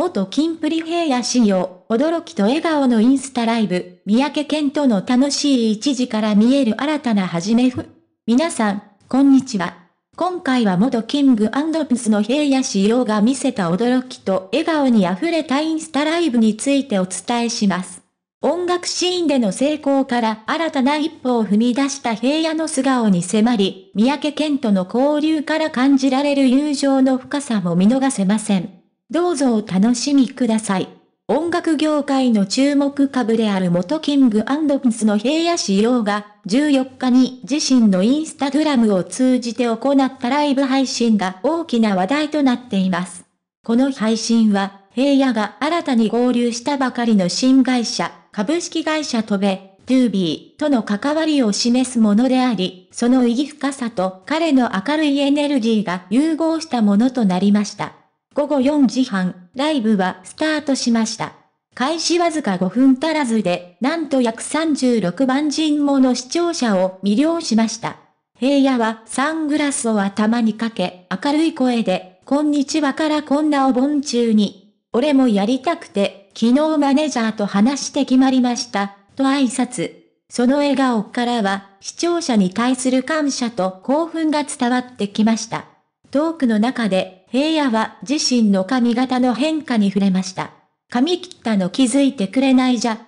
元金プリ平野仕様、驚きと笑顔のインスタライブ、三宅健との楽しい一時から見える新たな始めふ。皆さん、こんにちは。今回は元キングブスの平野仕様が見せた驚きと笑顔に溢れたインスタライブについてお伝えします。音楽シーンでの成功から新たな一歩を踏み出した平野の素顔に迫り、三宅健との交流から感じられる友情の深さも見逃せません。どうぞお楽しみください。音楽業界の注目株である元キングピスの平野仕様が、14日に自身のインスタグラムを通じて行ったライブ配信が大きな話題となっています。この配信は、平野が新たに合流したばかりの新会社、株式会社トベ、トゥービーとの関わりを示すものであり、その意義深さと彼の明るいエネルギーが融合したものとなりました。午後4時半、ライブはスタートしました。開始わずか5分足らずで、なんと約36万人もの視聴者を魅了しました。平野はサングラスを頭にかけ、明るい声で、こんにちはからこんなお盆中に、俺もやりたくて、昨日マネジャーと話して決まりました、と挨拶。その笑顔からは、視聴者に対する感謝と興奮が伝わってきました。トークの中で平野は自身の髪型の変化に触れました。髪切ったの気づいてくれないじゃ、ん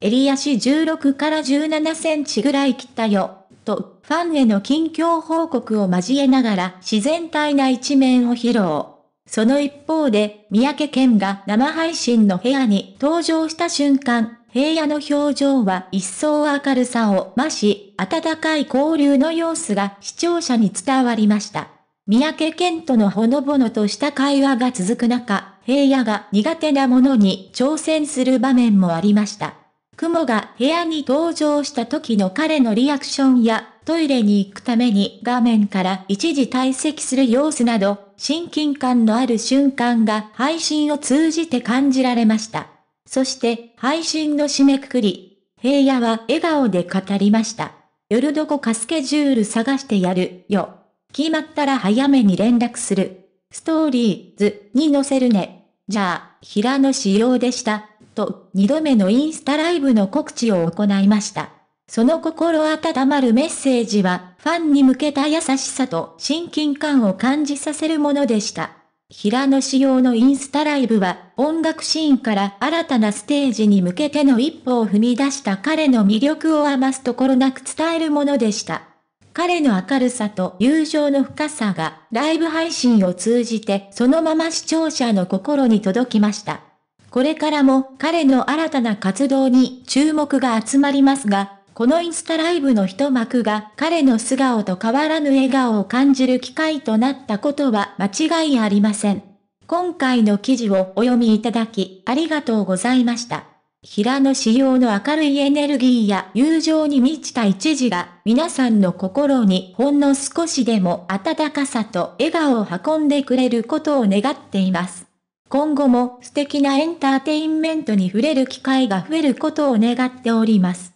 襟足16から17センチぐらい切ったよ、と、ファンへの近況報告を交えながら自然体な一面を披露。その一方で、三宅健が生配信の部屋に登場した瞬間、平野の表情は一層明るさを増し、温かい交流の様子が視聴者に伝わりました。三宅健とのほのぼのとした会話が続く中、平野が苦手なものに挑戦する場面もありました。雲が部屋に登場した時の彼のリアクションや、トイレに行くために画面から一時退席する様子など、親近感のある瞬間が配信を通じて感じられました。そして、配信の締めくくり、平野は笑顔で語りました。夜どこかスケジュール探してやるよ。決まったら早めに連絡する。ストーリーズに載せるね。じゃあ、平野仕様でした。と、二度目のインスタライブの告知を行いました。その心温まるメッセージは、ファンに向けた優しさと親近感を感じさせるものでした。平野仕様のインスタライブは、音楽シーンから新たなステージに向けての一歩を踏み出した彼の魅力を余すところなく伝えるものでした。彼の明るさと友情の深さが、ライブ配信を通じてそのまま視聴者の心に届きました。これからも彼の新たな活動に注目が集まりますが、このインスタライブの一幕が彼の素顔と変わらぬ笑顔を感じる機会となったことは間違いありません。今回の記事をお読みいただきありがとうございました。平野紫耀の明るいエネルギーや友情に満ちた一時が、皆さんの心にほんの少しでも温かさと笑顔を運んでくれることを願っています。今後も素敵なエンターテインメントに触れる機会が増えることを願っております。